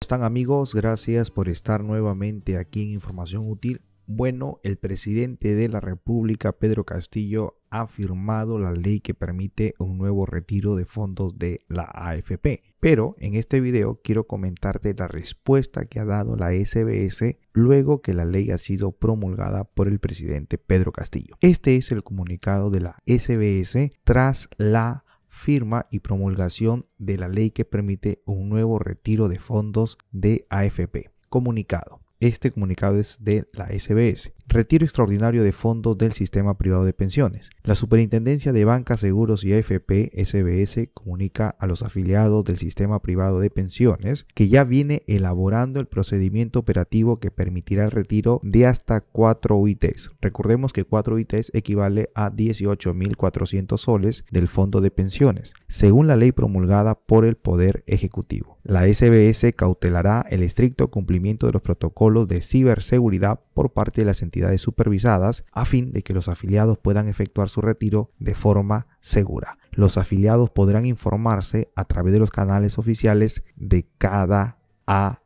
están amigos? Gracias por estar nuevamente aquí en Información Útil. Bueno, el presidente de la República, Pedro Castillo, ha firmado la ley que permite un nuevo retiro de fondos de la AFP. Pero en este video quiero comentarte la respuesta que ha dado la SBS luego que la ley ha sido promulgada por el presidente Pedro Castillo. Este es el comunicado de la SBS tras la firma y promulgación de la ley que permite un nuevo retiro de fondos de AFP. Comunicado. Este comunicado es de la SBS. Retiro extraordinario de fondos del sistema privado de pensiones. La Superintendencia de Bancas, Seguros y AFP SBS comunica a los afiliados del sistema privado de pensiones que ya viene elaborando el procedimiento operativo que permitirá el retiro de hasta 4 UITs. E Recordemos que 4 UITs e equivale a 18.400 soles del fondo de pensiones, según la ley promulgada por el Poder Ejecutivo. La SBS cautelará el estricto cumplimiento de los protocolos de ciberseguridad por parte de las entidades supervisadas a fin de que los afiliados puedan efectuar su retiro de forma segura. Los afiliados podrán informarse a través de los canales oficiales de cada a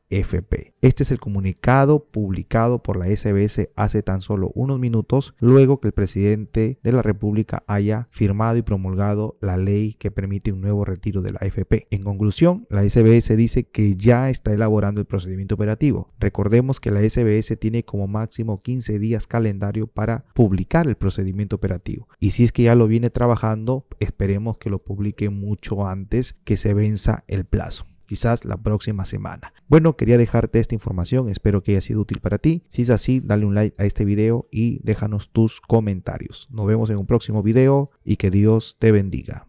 este es el comunicado publicado por la SBS hace tan solo unos minutos luego que el presidente de la República haya firmado y promulgado la ley que permite un nuevo retiro de la AFP. En conclusión, la SBS dice que ya está elaborando el procedimiento operativo. Recordemos que la SBS tiene como máximo 15 días calendario para publicar el procedimiento operativo. Y si es que ya lo viene trabajando, esperemos que lo publique mucho antes que se venza el plazo quizás la próxima semana. Bueno, quería dejarte esta información, espero que haya sido útil para ti. Si es así, dale un like a este video y déjanos tus comentarios. Nos vemos en un próximo video y que Dios te bendiga.